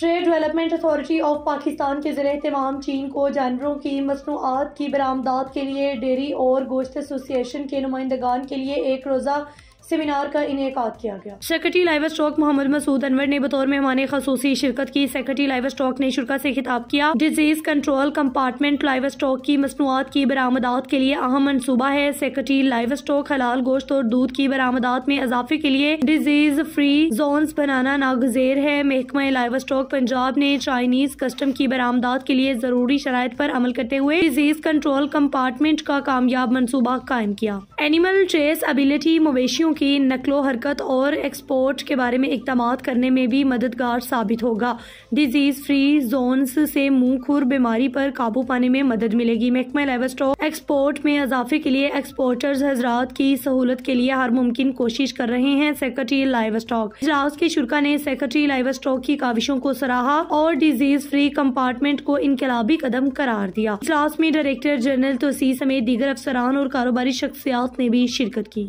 trade development authority of Pakistan के ज़रिए तमाम चीन को जानवरों की मसनूआत की बरामदात के लिए डेयरी और गोश्त एसोसिएशन के नुमाइंदगान के लिए एक रोज़ा सेमिनार का इनका किया गया secretary livestock Mohammad Masood Anwar ने बतौर मेहमान खसूसी शिरकत की सेक्रेटरी लाइव स्टॉक ने शुरा से खिताब किया disease control compartment livestock की मसनूआत की बरामदात के लिए अहम मनसूबा है सेक्रेटरी लाइव स्टॉक हलाल गोश्त और दूध की बरामदात में इजाफे के लिए डिजीज फ्री जोन बनाना नागजेर है महकमा लाइव स्टॉक पंजाब ने चाइनीज कस्टम की बरामदात के लिए जरूरी शराय आरोप अमल करते हुए डिजीज कंट्रोल कम्पार्टमेंट का कामयाब मनसूबा कायम किया एनिमल ट्रेस एबिलिटी मवेशियों की नकलो हरकत और एक्सपोर्ट के बारे में इकदाम करने में भी मददगार साबित होगा डिजीज फ्री जोन्स से मुंह खुर बीमारी पर काबू पाने में मदद मिलेगी महकमा लेवस्टो एक्सपोर्ट में इजाफे के लिए एक्सपोर्टर्स हजरात की सहूलत के लिए हर मुमकिन कोशिश कर रहे हैं सेक्रेटरी लाइव स्टॉक इजलास के शुरा ने सेक्रेटरी लाइव स्टॉक की काविशों को सराहा और डिजीज फ्री कंपार्टमेंट को इनकलाबी कदम करार दिया इजलास में डायरेक्टर जनरल तोसी समेत दीगर अफसरान और कारोबारी शख्सियात ने भी शिरकत की